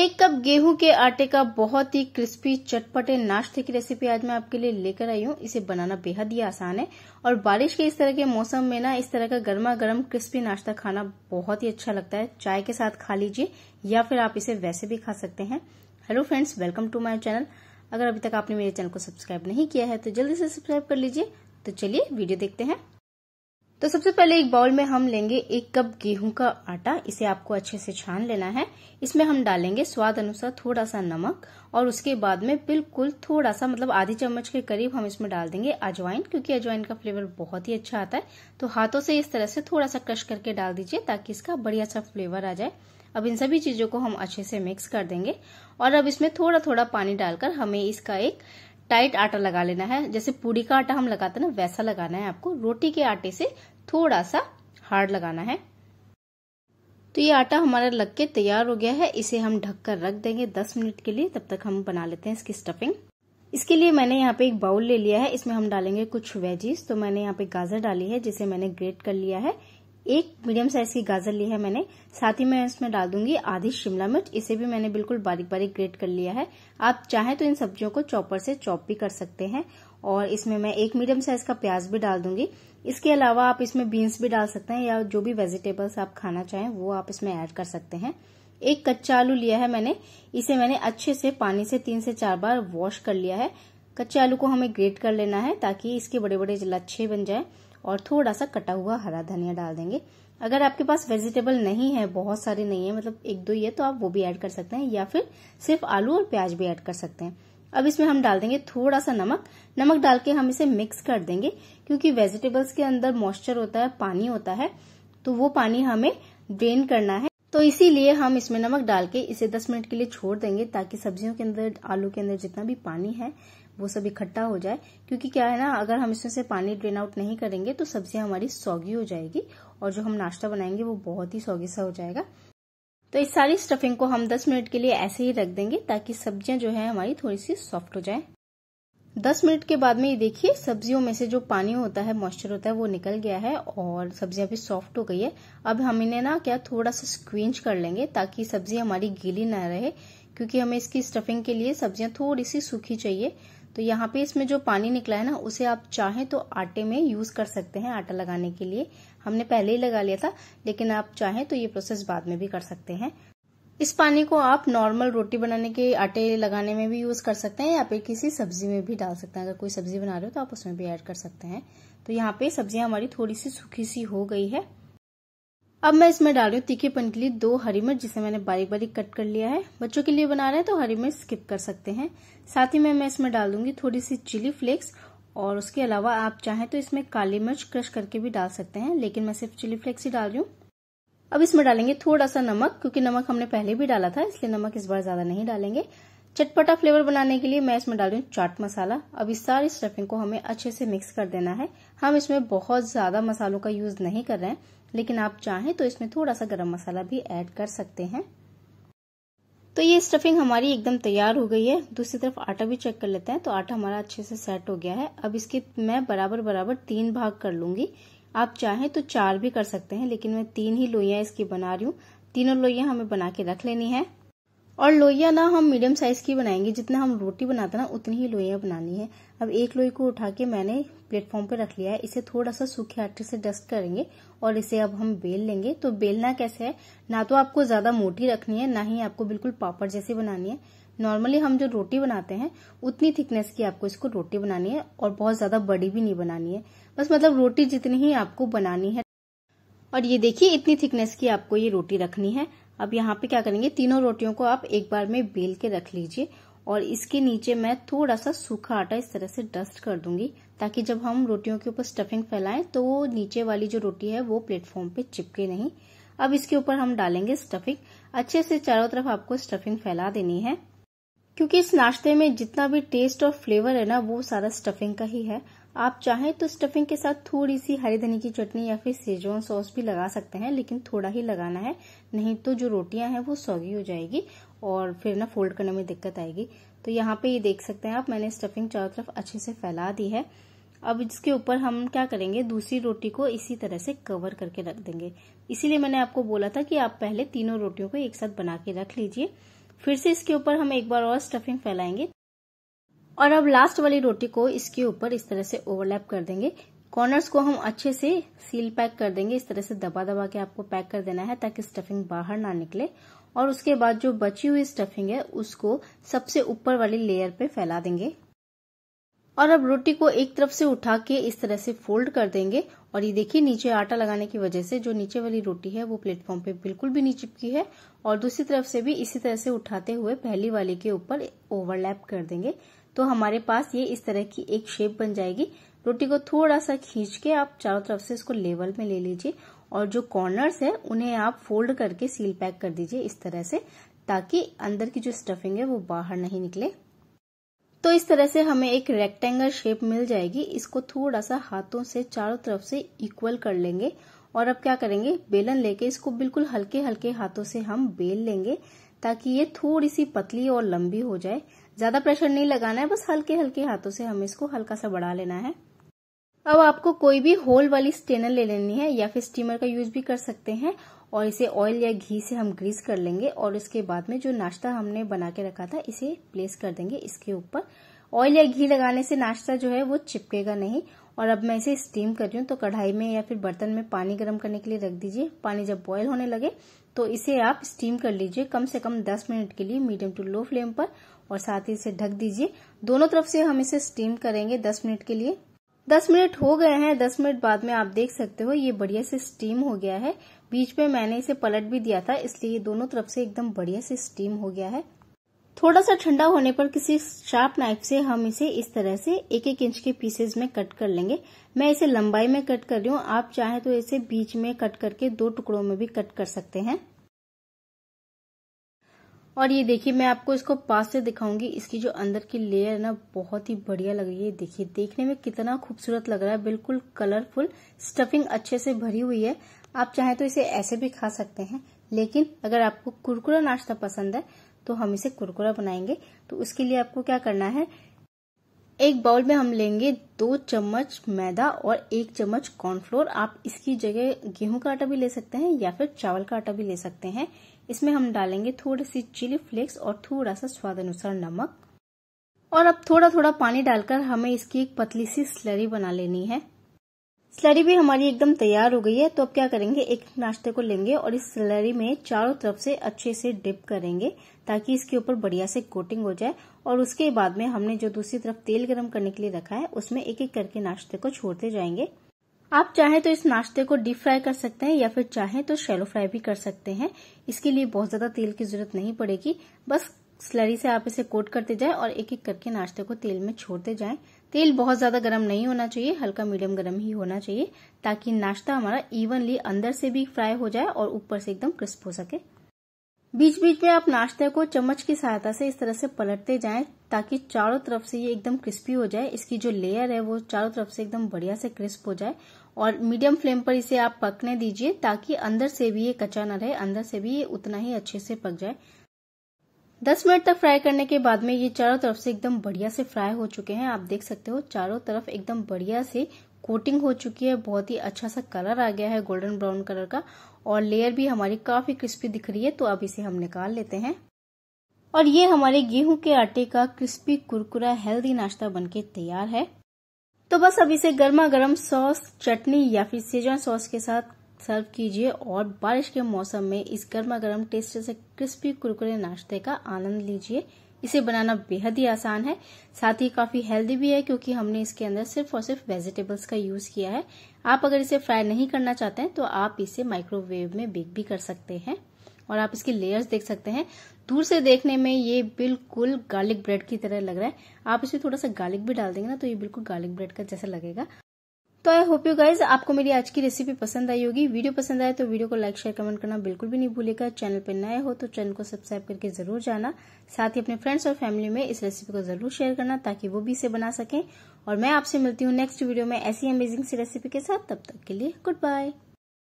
एक कप गेहूं के आटे का बहुत ही क्रिस्पी चटपटे नाश्ते की रेसिपी आज मैं आपके लिए लेकर आई हूँ इसे बनाना बेहद ही आसान है और बारिश के इस तरह के मौसम में ना इस तरह का गर्मा गर्म क्रिस्पी नाश्ता खाना बहुत ही अच्छा लगता है चाय के साथ खा लीजिए या फिर आप इसे वैसे भी खा सकते हैं hello friends welcome to my channel अगर अभी तक आपने मेरे चैनल को सब्सक्राइब नहीं किया है तो जल्दी से सब्सक्राइब कर लीजिए तो चलिए वीडियो देखते हैं तो सबसे पहले एक बाउल में हम लेंगे एक कप गेहूं का आटा इसे आपको अच्छे से छान लेना है इसमें हम डालेंगे स्वाद अनुसार थोड़ा सा नमक और उसके बाद में बिल्कुल थोड़ा सा मतलब आधी चम्मच के करीब हम इसमें डाल देंगे अजवाइन क्योंकि अजवाइन का फ्लेवर बहुत ही अच्छा आता है तो हाथों से इस तरह से थोड़ा सा क्रश करके डाल दीजिए ताकि इसका बढ़िया सा फ्लेवर आ जाए अब इन सभी चीजों को हम अच्छे से मिक्स कर देंगे और अब इसमें थोड़ा थोड़ा पानी डालकर हमें इसका एक टाइट आटा लगा लेना है जैसे पूरी का आटा हम लगाते हैं ना वैसा लगाना है आपको रोटी के आटे से थोड़ा सा हार्ड लगाना है तो ये आटा हमारा लग के तैयार हो गया है इसे हम ढककर रख देंगे 10 मिनट के लिए तब तक हम बना लेते हैं इसकी स्टफिंग इसके लिए मैंने यहाँ पे एक बाउल ले लिया है इसमें हम डालेंगे कुछ वेजीज तो मैंने यहाँ पे गाजर डाली है जिसे मैंने ग्रेट कर लिया है एक मीडियम साइज की गाजर ली है मैंने साथ ही मैं इसमें डाल दूंगी आधी शिमला मिर्च इसे भी मैंने बिल्कुल बारीक बारीक ग्रेट कर लिया है आप चाहें तो इन सब्जियों को चॉपर से चॉप भी कर सकते हैं और इसमें मैं एक मीडियम साइज का प्याज भी डाल दूंगी इसके अलावा आप इसमें बीन्स भी डाल सकते हैं या जो भी वेजिटेबल्स आप खाना चाहें वो आप इसमें ऐड कर सकते हैं एक कच्चा आलू लिया है मैंने इसे मैंने अच्छे से पानी से तीन से चार बार वॉश कर लिया है कच्चे आलू को हमें ग्रेट कर लेना है ताकि इसके बड़े बड़े लच्छे बन जाए और थोड़ा सा कटा हुआ हरा धनिया डाल देंगे अगर आपके पास वेजिटेबल नहीं है बहुत सारे नहीं है मतलब एक दो ही है तो आप वो भी ऐड कर सकते हैं या फिर सिर्फ आलू और प्याज भी ऐड कर सकते हैं अब इसमें हम डाल देंगे थोड़ा सा नमक नमक डाल के हम इसे मिक्स कर देंगे क्योंकि वेजिटेबल्स के अंदर मॉइस्चर होता है पानी होता है तो वो पानी हमें ड्रेन करना है तो इसीलिए हम इसमें नमक डाल के इसे 10 मिनट के लिए छोड़ देंगे ताकि सब्जियों के अंदर आलू के अंदर जितना भी पानी है वो सब इकट्ठा हो जाए क्योंकि क्या है ना अगर हम इसमें से पानी ड्रेन आउट नहीं करेंगे तो सब्जियां हमारी सौगी हो जाएगी और जो हम नाश्ता बनाएंगे वो बहुत ही सौगी सा हो जाएगा तो इस सारी स्टफिंग को हम 10 मिनट के लिए ऐसे ही रख देंगे ताकि सब्जियां जो है हमारी थोड़ी सी सॉफ्ट हो जाए 10 मिनट के बाद में ये देखिए सब्जियों में से जो पानी होता है मॉइस्चर होता है वो निकल गया है और सब्जियां भी सॉफ्ट हो गई है अब हम इन्हें ना क्या थोड़ा सा स्क्वींच कर लेंगे ताकि सब्जी हमारी गीली ना रहे क्योंकि हमें इसकी स्टफिंग के लिए सब्जियां थोड़ी सी सूखी चाहिए तो यहाँ पे इसमें जो पानी निकला है ना उसे आप चाहें तो आटे में यूज कर सकते हैं आटा लगाने के लिए हमने पहले ही लगा लिया था लेकिन आप चाहें तो ये प्रोसेस बाद में भी कर सकते हैं इस पानी को आप नॉर्मल रोटी बनाने के आटे लगाने में भी यूज कर सकते हैं या फिर किसी सब्जी में भी डाल सकते हैं अगर कोई सब्जी बना रहे हो तो आप उसमें भी ऐड कर सकते हैं तो यहाँ पे सब्जियां हमारी थोड़ी सी सूखी सी हो गई है अब मैं इसमें डाल रही हूँ तीखेपन के लिए दो हरी मिर्च जिसे मैंने बारीक बारीक कट कर लिया है बच्चों के लिए बना रहे हैं तो हरी मिर्च स्किप कर सकते हैं साथ ही में मैं इसमें डाल दूंगी थोड़ी सी चिली फ्लेक्स और उसके अलावा आप चाहें तो इसमें काली मिर्च क्रश करके भी डाल सकते हैं लेकिन मैं सिर्फ चिली फ्लेक्स ही डाल रही हूँ अब इसमें डालेंगे थोड़ा सा नमक क्योंकि नमक हमने पहले भी डाला था इसलिए नमक इस बार ज्यादा नहीं डालेंगे चटपटा फ्लेवर बनाने के लिए मैं इसमें डाल रही हूँ चाट मसाला अब इस सारी स्टफिंग को हमें अच्छे से मिक्स कर देना है हम इसमें बहुत ज्यादा मसालों का यूज नहीं कर रहे हैं लेकिन आप चाहें तो इसमें थोड़ा सा गरम मसाला भी ऐड कर सकते हैं तो ये स्टफिंग हमारी एकदम तैयार हो गई है दूसरी तरफ आटा भी चेक कर लेते हैं तो आटा हमारा अच्छे से सेट हो गया है अब इसके मैं बराबर बराबर तीन भाग कर लूंगी आप चाहें तो चार भी कर सकते हैं लेकिन मैं तीन ही लोइयाँ इसकी बना रही हूँ तीनों लोइयाँ हमें बना के रख लेनी है और लोइया ना हम मीडियम साइज़ की बनाएंगे जितना हम रोटी बनाते ना उतनी ही लोइया बनानी है अब एक लोई को उठा के मैंने प्लेटफॉर्म पर रख लिया है इसे थोड़ा सा सूखे आटे से डस्ट करेंगे और इसे अब हम बेल लेंगे तो बेलना कैसे है ना तो आपको ज़्यादा मोटी रखनी है ना ही आपको बिल्कुल पापड़ जैसी बनानी है नॉर्मली हम जो रोटी बनाते हैं उतनी थिकनेस की आपको इसको रोटी बनानी है और बहुत ज़्यादा बड़ी भी नहीं बनानी है बस मतलब रोटी जितनी ही आपको बनानी है और ये देखिए इतनी थिकनेस की आपको ये रोटी रखनी है अब यहाँ पे क्या करेंगे तीनों रोटियों को आप एक बार में बेल के रख लीजिए और इसके नीचे मैं थोड़ा सा सूखा आटा इस तरह से डस्ट कर दूंगी ताकि जब हम रोटियों के ऊपर स्टफिंग फैलाएं तो वो नीचे वाली जो रोटी है वो प्लेटफॉर्म पे चिपके नहीं अब इसके ऊपर हम डालेंगे स्टफिंग अच्छे से चारों तरफ आपको स्टफिंग फैला देनी है क्योंकि इस नाश्ते में जितना भी टेस्ट और फ्लेवर है ना वो सारा स्टफिंग का ही है आप चाहें तो स्टफिंग के साथ थोड़ी सी हरी धनी की चटनी या फिर सेजवान सॉस भी लगा सकते हैं लेकिन थोड़ा ही लगाना है नहीं तो जो रोटियां हैं वो सौगी हो जाएगी और फिर ना फोल्ड करने में दिक्कत आएगी तो यहाँ पे ये देख सकते हैं आप मैंने स्टफिंग चारों तरफ अच्छे से फैला दी है अब इसके ऊपर हम क्या करेंगे दूसरी रोटी को इसी तरह से कवर करके रख देंगे इसीलिए मैंने आपको बोला था कि आप पहले तीनों रोटियों को एक साथ बना के रख लीजिए फिर से इसके ऊपर हम एक बार और स्टफिंग फैलाएंगे और अब लास्ट वाली रोटी को इसके ऊपर इस तरह से ओवरलैप कर देंगे कॉर्नर्स को हम अच्छे से सील पैक कर देंगे इस तरह से दबा दबा के आपको पैक कर देना है ताकि स्टफिंग बाहर ना निकले और उसके बाद जो बची हुई स्टफिंग है उसको सबसे ऊपर वाली लेयर पे फैला देंगे और अब रोटी को एक तरफ से उठा के इस तरह से फोल्ड कर देंगे और ये देखिए नीचे आटा लगाने की वजह से जो नीचे वाली रोटी है वो प्लेटफॉर्म पे बिल्कुल भी नहीं चिपकी है और दूसरी तरफ से भी इसी तरह से उठाते हुए पहली वाली के ऊपर ओवरलैप कर देंगे तो हमारे पास ये इस तरह की एक शेप बन जाएगी रोटी को थोड़ा सा खींच के आप चारों तरफ से इसको लेवल में ले लीजिए और जो कॉर्नर्स है उन्हें आप फोल्ड करके सील पैक कर दीजिए इस तरह से ताकि अंदर की जो स्टफिंग है वो बाहर नहीं निकले तो इस तरह से हमें एक रेक्टेंगल शेप मिल जाएगी इसको थोड़ा सा हाथों से चारों तरफ से इक्वल कर लेंगे और अब क्या करेंगे बेलन लेके इसको बिल्कुल हल्के हल्के हाथों से हम बेल लेंगे ताकि ये थोड़ी सी पतली और लंबी हो जाए ज़्यादा प्रेशर नहीं लगाना है बस हल्के हल्के हाथों से हमें इसको हल्का सा बढ़ा लेना है अब आपको कोई भी होल वाली स्टेनर ले लेनी है या फिर स्टीमर का यूज भी कर सकते हैं और इसे ऑयल या घी से हम ग्रीस कर लेंगे और इसके बाद में जो नाश्ता हमने बना के रखा था इसे प्लेस कर देंगे इसके ऊपर ऑयल या घी लगाने से नाश्ता जो है वो चिपकेगा नहीं और अब मैं इसे स्टीम कर रही हूँ तो कढ़ाई में या फिर बर्तन में पानी गर्म करने के लिए रख दीजिए पानी जब बॉयल होने लगे तो इसे आप स्टीम कर लीजिए कम से कम 10 मिनट के लिए मीडियम टू लो फ्लेम पर और साथ ही इसे ढक दीजिए दोनों तरफ से हम इसे स्टीम करेंगे दस मिनट के लिए दस मिनट हो गए हैं दस मिनट बाद में आप देख सकते हो ये बढ़िया से स्टीम हो गया है बीच में मैंने इसे पलट भी दिया था इसलिए ये दोनों तरफ से एकदम बढ़िया से स्टीम हो गया है थोड़ा सा ठंडा होने पर किसी शार्प नाइफ से हम इसे इस तरह से एक एक इंच के पीसेज में कट कर लेंगे मैं इसे लंबाई में कट कर रही हूँ आप चाहे तो इसे बीच में कट करके दो टुकड़ों में भी कट कर सकते हैं और ये देखिए मैं आपको इसको पास से दिखाऊंगी इसकी जो अंदर की लेयर है ना बहुत ही बढ़िया लग रही है देखिए देखने में कितना खूबसूरत लग रहा है बिल्कुल कलरफुल स्टफिंग अच्छे से भरी हुई है आप चाहें तो इसे ऐसे भी खा सकते हैं लेकिन अगर आपको कुरकुरा नाश्ता पसंद है तो हम इसे कुरकुरा बनाएंगे तो उसके लिए आपको क्या करना है एक बाउल में हम लेंगे दो चम्मच मैदा और एक चम्मच कॉर्नफ्लोर आप इसकी जगह गेहूं का आटा भी ले सकते हैं या फिर चावल का आटा भी ले सकते हैं इसमें हम डालेंगे थोड़ी सी चिली फ्लेक्स और थोड़ा सा स्वाद अनुसार नमक और अब थोड़ा थोड़ा पानी डालकर हमें इसकी एक पतली सी स्लरी बना लेनी है स्लरी भी हमारी एकदम तैयार हो गई है तो अब क्या करेंगे एक नाश्ते को लेंगे और इस स्लरी में चारों तरफ से अच्छे से डिप करेंगे ताकि इसके ऊपर बढ़िया से कोटिंग हो जाए और उसके बाद में हमने जो दूसरी तरफ तेल गर्म करने के लिए रखा है उसमें एक एक करके नाश्ते को छोड़ते जाएंगे आप चाहें तो इस नाश्ते को डीप फ्राई कर सकते हैं या फिर चाहें तो शेलो फ्राई भी कर सकते हैं इसके लिए बहुत ज़्यादा तेल की ज़रूरत नहीं पड़ेगी बस स्लरी से आप इसे कोट करते जाएं और एक एक करके नाश्ते को तेल में छोड़ते जाएं तेल बहुत ज़्यादा गर्म नहीं होना चाहिए हल्का मीडियम गर्म ही होना चाहिए ताकि नाश्ता हमारा इवनली अंदर से भी फ्राई हो जाए और ऊपर से एकदम क्रिस्प हो सके बीच बीच में आप नाश्ते को चम्मच की सहायता से इस तरह से पलटते जाएं ताकि चारों तरफ से ये एकदम क्रिस्पी हो जाए इसकी जो लेयर है वो चारों तरफ से एकदम बढ़िया से क्रिस्प हो जाए और मीडियम फ्लेम पर इसे आप पकने दीजिए ताकि अंदर से भी ये कच्चा न रहे अंदर से भी ये उतना ही अच्छे से पक जाए 10 मिनट तक फ्राई करने के बाद में ये चारों तरफ से एकदम बढ़िया से फ्राई हो चुके हैं आप देख सकते हो चारों तरफ एकदम बढ़िया से कोटिंग हो चुकी है बहुत ही अच्छा सा कलर आ गया है गोल्डन ब्राउन कलर का और लेयर भी हमारी काफी क्रिस्पी दिख रही है तो अब इसे हम निकाल लेते हैं और ये हमारे गेहूं के आटे का क्रिस्पी कुरकुरा हेल्दी नाश्ता बनके तैयार है तो बस अब इसे गर्मा गर्म सॉस चटनी या फिर सेजवान सॉस के साथ सर्व कीजिए और बारिश के मौसम में इस गर्मा गर्म टेस्ट से क्रिस्पी कुरकुरे नाश्ते का आनंद लीजिए इसे बनाना बेहद ही आसान है साथ ही काफ़ी हेल्दी भी है क्योंकि हमने इसके अंदर सिर्फ और सिर्फ वेजिटेबल्स का यूज़ किया है आप अगर इसे फ्राई नहीं करना चाहते हैं तो आप इसे माइक्रोवेव में बेक भी कर सकते हैं और आप इसकी लेयर्स देख सकते हैं दूर से देखने में ये बिल्कुल गार्लिक ब्रेड की तरह लग रहा है आप इसमें थोड़ा सा गार्लिक भी डाल देंगे ना तो ये बिल्कुल गार्लिक ब्रेड का जैसा लगेगा तो आई होप यू गाइज आपको मेरी आज की रेसिपी पसंद आई होगी वीडियो पसंद आए तो वीडियो को लाइक शेयर कमेंट करना बिल्कुल भी नहीं भूलेगा चैनल पर नए हो तो चैनल को सब्सक्राइब करके जरूर जाना साथ ही अपने फ्रेंड्स और फैमिली में इस रेसिपी को जरूर शेयर करना ताकि वो भी इसे बना सकें और मैं आपसे मिलती हूँ नेक्स्ट वीडियो में ऐसी अमेजिंग सी रेसिपी के साथ तब तक के लिए गुड बाय